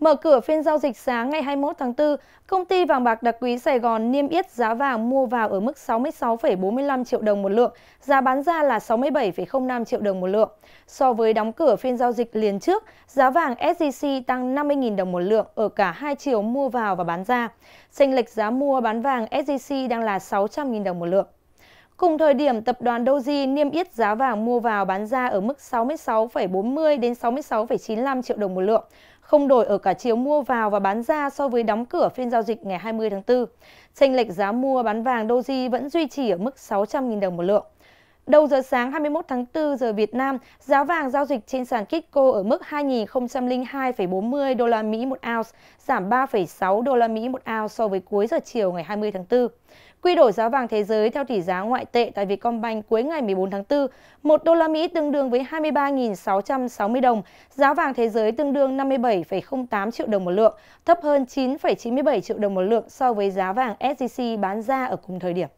Mở cửa phiên giao dịch sáng ngày 21 tháng 4, công ty vàng bạc đặc quý Sài Gòn niêm yết giá vàng mua vào ở mức 66,45 triệu đồng một lượng, giá bán ra là 67,05 triệu đồng một lượng. So với đóng cửa phiên giao dịch liền trước, giá vàng SJC tăng 50.000 đồng một lượng ở cả hai chiều mua vào và bán ra. Chênh lệch giá mua bán vàng SJC đang là 600.000 đồng một lượng. Cùng thời điểm, tập đoàn Doji niêm yết giá vàng mua vào bán ra ở mức 66,40 đến 66,95 triệu đồng một lượng, không đổi ở cả chiều mua vào và bán ra so với đóng cửa phiên giao dịch ngày 20 tháng 4. Chênh lệch giá mua bán vàng Doji vẫn duy trì ở mức 600.000 đồng một lượng. Đầu giờ sáng 21 tháng 4 giờ Việt Nam, giá vàng giao dịch trên sàn Kitco ở mức 2.002,40 đô la Mỹ một ounce, giảm 3,6 đô la Mỹ một ounce so với cuối giờ chiều ngày 20 tháng 4. Quy đổi giá vàng thế giới theo tỷ giá ngoại tệ tại Vietcombank cuối ngày 14 tháng 4, 1 đô la Mỹ tương đương với 23.660 đồng, giá vàng thế giới tương đương 57,08 triệu đồng một lượng, thấp hơn 9,97 triệu đồng một lượng so với giá vàng SJC bán ra ở cùng thời điểm.